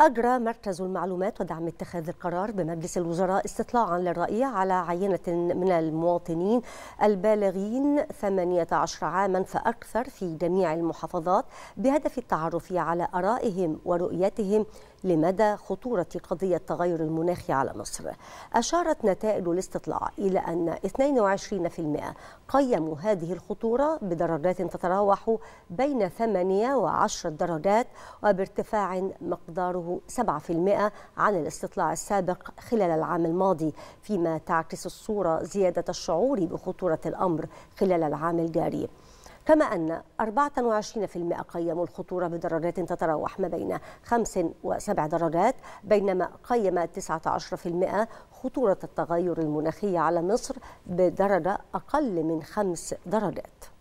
أجرى مركز المعلومات ودعم اتخاذ القرار بمجلس الوزراء استطلاعا للرأي على عينة من المواطنين البالغين 18 عاما فأكثر في جميع المحافظات بهدف التعرف على آرائهم ورؤيتهم لمدى خطورة قضية التغير المناخي على مصر أشارت نتائج الاستطلاع إلى أن 22% قيموا هذه الخطورة بدرجات تتراوح بين 8 و10 درجات وبارتفاع مقداره 7% عن الاستطلاع السابق خلال العام الماضي فيما تعكس الصورة زيادة الشعور بخطورة الأمر خلال العام الجاري كما أن 24% قيموا الخطورة بدرجات تتراوح ما بين 5 و7 درجات بينما قيم 19% خطورة التغير المناخي على مصر بدرجة أقل من 5 درجات